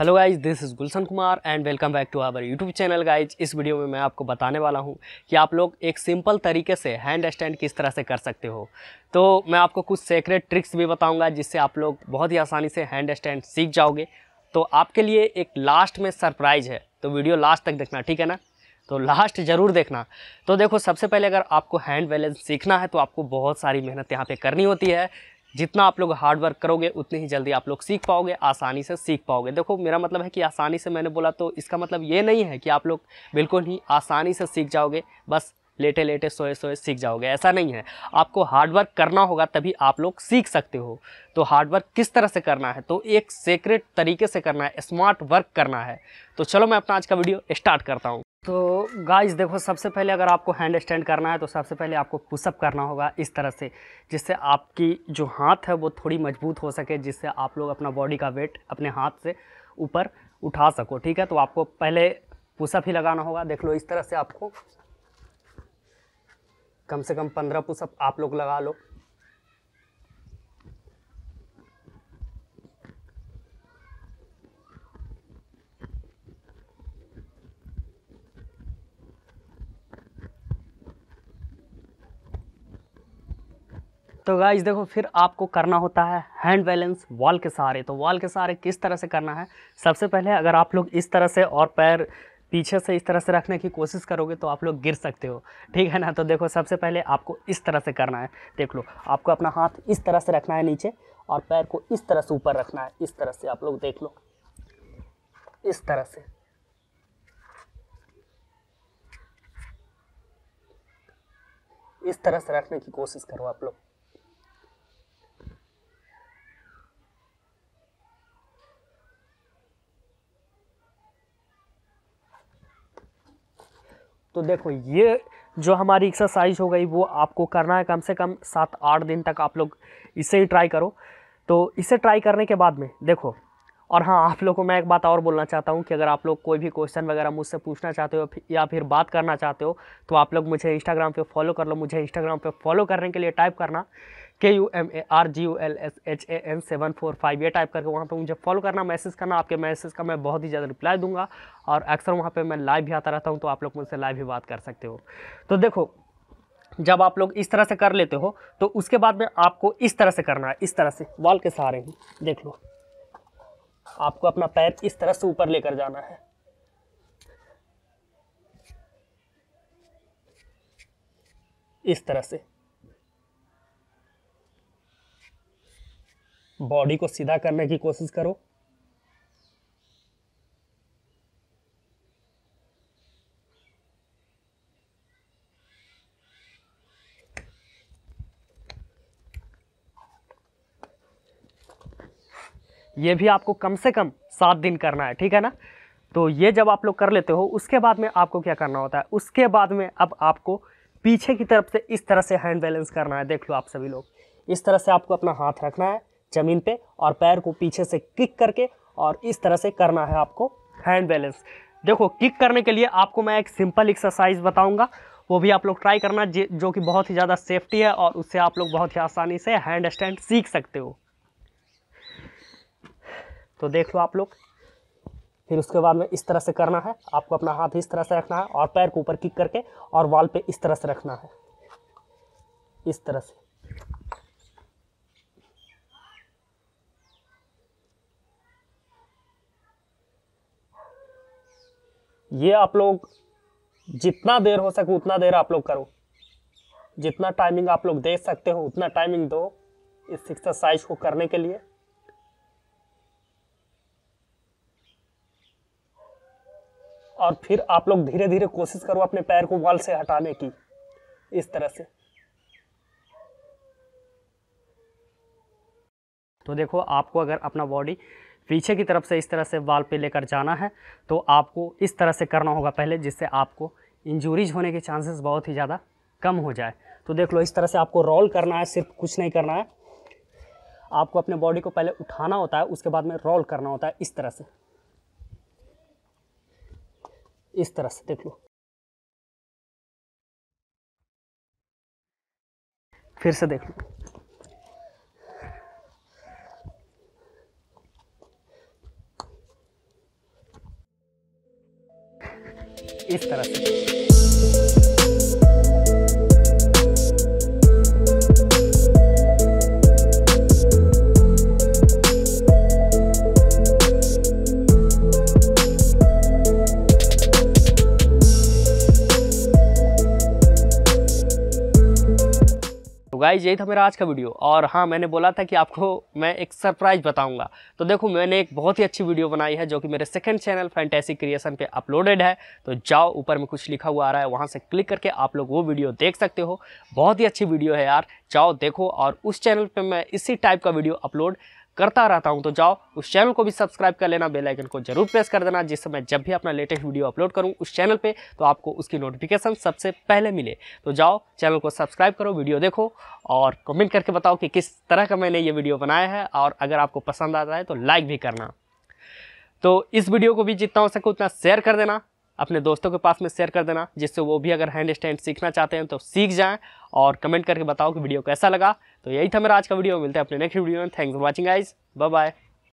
hello guys this is Gulshan Kumar and welcome back to our YouTube channel guys इस वीडियो में मैं आपको बताने वाला हूँ कि आप लोग एक सिंपल तरीके से हैंड स्टैंड किस तरह से कर सकते हो तो मैं आपको कुछ सेक्रेट ट्रिक्स भी बताऊंगा जिससे आप लोग बहुत ही आसानी से हैंड स्टैंड सीख जाओगे तो आपके लिए एक लास्ट में सरप्राइज़ है तो वीडियो लास्ट तक देखना ठीक है ना तो लास्ट ज़रूर देखना तो देखो सबसे पहले अगर आपको हैंड बैलेंस सीखना है तो आपको बहुत सारी मेहनत यहाँ पे करनी होती है जितना आप लोग हार्ड वर्क करोगे उतनी ही जल्दी आप लोग सीख पाओगे आसानी से सीख पाओगे देखो मेरा मतलब है कि आसानी से मैंने बोला तो इसका मतलब ये नहीं है कि आप लोग बिल्कुल ही आसानी से सीख जाओगे बस लेटे लेटे सोए सोए सीख जाओगे ऐसा नहीं है आपको हार्डवर्क करना होगा तभी आप लोग सीख सकते हो तो हार्डवर्क किस तरह से करना है तो एक सेक्रेट तरीके से करना है स्मार्ट वर्क करना है तो चलो मैं अपना आज का वीडियो स्टार्ट करता हूँ तो गाइस देखो सबसे पहले अगर आपको हैंड स्टैंड करना है तो सबसे पहले आपको पुशअप करना होगा इस तरह से जिससे आपकी जो हाथ है वो थोड़ी मजबूत हो सके जिससे आप लोग अपना बॉडी का वेट अपने हाथ से ऊपर उठा सको ठीक है तो आपको पहले पुशअप ही लगाना होगा देख लो इस तरह से आपको कम से कम पंद्रह पुशअप आप लोग लगा लो तो गाइज देखो फिर आपको करना होता है हैंड बैलेंस वॉल के सहारे तो वॉल के सहारे किस तरह से करना है सबसे पहले अगर आप लोग इस तरह से और पैर पीछे से इस तरह से रखने की कोशिश करोगे तो आप लोग गिर सकते हो ठीक है ना तो देखो सबसे पहले आपको इस तरह से करना है देख लो आपको अपना हाथ इस तरह से रखना है नीचे और पैर को इस तरह से ऊपर रखना है इस तरह से आप लोग देख लो इस तरह से इस तरह से रखने की कोशिश करो आप लोग तो देखो ये जो हमारी एक्सरसाइज हो गई वो आपको करना है कम से कम सात आठ दिन तक आप लोग इसे ही ट्राई करो तो इसे ट्राई करने के बाद में देखो और हाँ आप लोग को मैं एक बात और बोलना चाहता हूँ कि अगर आप लोग कोई भी क्वेश्चन वगैरह मुझसे पूछना चाहते हो या फिर बात करना चाहते हो तो आप लोग मुझे इंस्टाग्राम पे फॉलो कर लो मुझे इंस्टाग्राम पे फॉलो करने के लिए टाइप करना के U M A R G U L S H A N seven four five ये टाइप करके वहाँ पे मुझे फॉलो करना मैसेज करना आपके मैसेज का मैं बहुत ही ज़्यादा रिप्लाई दूंगा और अक्सर वहाँ पे मैं लाइव भी आता रहता हूँ तो आप लोग मुझसे लाइव भी बात कर सकते हो तो देखो जब आप लोग इस तरह से कर लेते हो तो उसके बाद में आपको इस तरह से करना है इस तरह से वॉल के सहारे ही देख लो आपको अपना पैर इस तरह से ऊपर लेकर जाना है इस तरह से बॉडी को सीधा करने की कोशिश करो ये भी आपको कम से कम सात दिन करना है ठीक है ना तो ये जब आप लोग कर लेते हो उसके बाद में आपको क्या करना होता है उसके बाद में अब आपको पीछे की तरफ से इस तरह से हैंड बैलेंस करना है देख लो आप सभी लोग इस तरह से आपको अपना हाथ रखना है ज़मीन पे और पैर को पीछे से किक करके और इस तरह से करना है आपको हैंड बैलेंस देखो किक करने के लिए आपको मैं एक सिंपल एक्सरसाइज बताऊंगा वो भी आप लोग ट्राई करना जो कि बहुत ही ज़्यादा सेफ्टी है और उससे आप लोग बहुत ही आसानी से हैंड स्टैंड सीख सकते हो तो देख लो आप लोग फिर उसके बाद में इस तरह से करना है आपको अपना हाथ इस तरह से रखना है और पैर को ऊपर किक करके और वॉल पे इस तरह से रखना है इस तरह से ये आप लोग जितना देर हो सके उतना देर आप लोग करो जितना टाइमिंग आप लोग दे सकते हो उतना टाइमिंग दो इस एक्सरसाइज को करने के लिए और फिर आप लोग धीरे धीरे कोशिश करो अपने पैर को वॉल से हटाने की इस तरह से तो देखो आपको अगर अपना बॉडी पीछे की तरफ से इस तरह से वाल पे लेकर जाना है तो आपको इस तरह से करना होगा पहले जिससे आपको इंजूरीज होने के चांसेस बहुत ही ज़्यादा कम हो जाए तो देख लो इस तरह से आपको रोल करना है सिर्फ कुछ नहीं करना है आपको अपने बॉडी को पहले उठाना होता है उसके बाद में रोल करना होता है इस तरह से इस तरह से देख लो फिर से देख लो इस तरह से गाइज यही था मेरा आज का वीडियो और हाँ मैंने बोला था कि आपको मैं एक सरप्राइज़ बताऊंगा तो देखो मैंने एक बहुत ही अच्छी वीडियो बनाई है जो कि मेरे सेकंड चैनल फैंटेसी क्रिएशन पे अपलोडेड है तो जाओ ऊपर में कुछ लिखा हुआ आ रहा है वहाँ से क्लिक करके आप लोग वो वीडियो देख सकते हो बहुत ही अच्छी वीडियो है यार जाओ देखो और उस चैनल पर मैं इसी टाइप का वीडियो अपलोड करता रहता हूं तो जाओ उस चैनल को भी सब्सक्राइब कर लेना बेल आइकन को जरूर प्रेस कर देना जिससे मैं जब भी अपना लेटेस्ट वीडियो अपलोड करूं उस चैनल पे तो आपको उसकी नोटिफिकेशन सबसे पहले मिले तो जाओ चैनल को सब्सक्राइब करो वीडियो देखो और कमेंट करके बताओ कि किस तरह का मैंने ये वीडियो बनाया है और अगर आपको पसंद आता है तो लाइक भी करना तो इस वीडियो को भी जितना हो सके उतना शेयर कर देना अपने दोस्तों के पास में शेयर कर देना जिससे वो भी अगर हैंड स्टैंड सीखना चाहते हैं तो सीख जाएं और कमेंट करके बताओ कि वीडियो कैसा लगा तो यही था मेरा आज का वीडियो मिलते हैं अपने नेक्स्ट वीडियो में thanks for watching guys bye bye